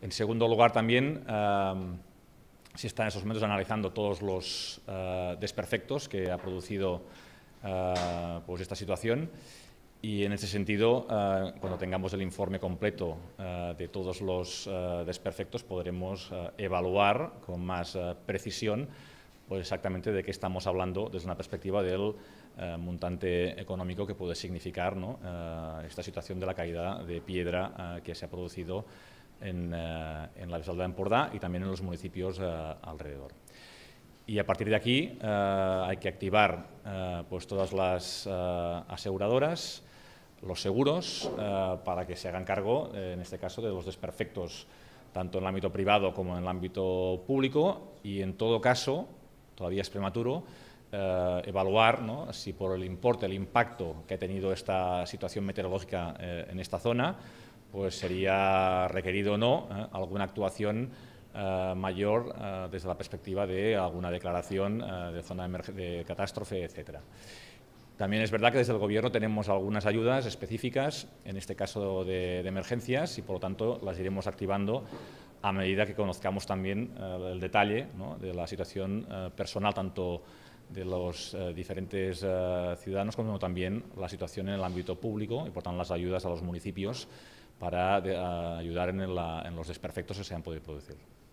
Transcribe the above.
En segundo lugar, también se están en esos momentos analizando todos los eh, desperfectos que ha producido eh, pues esta situación. Y en ese sentido, eh, cuando tengamos el informe completo de todos los desperfectos, podremos evaluar con más precisión pues exactamente de qué estamos hablando desde una perspectiva del montante económico que puede significar esta situación de la caída de piedra que se ha producido eh, en, la Bisbal de Empordà y también en los municipios eh, alrededor. Y a partir de aquí eh, hay que activar pues todas las aseguradoras, los seguros, para que se hagan cargo, en este caso, de los desperfectos, tanto en el ámbito privado como en el ámbito público, y en todo caso, todavía es prematuro, evaluar si por el importe, el impacto que ha tenido esta situación meteorológica en esta zona, pues sería requerido o no eh, alguna actuación eh, mayor eh, desde la perspectiva de alguna declaración de zona de, catástrofe, etc. También es verdad que desde el Gobierno tenemos algunas ayudas específicas, en este caso de, emergencias, y por lo tanto las iremos activando a medida que conozcamos también el detalle de la situación personal, tanto de los diferentes ciudadanos, como también la situación en el ámbito público y, por tanto, las ayudas a los municipios para eh, ayudar en, en los desperfectos que se han podido producir.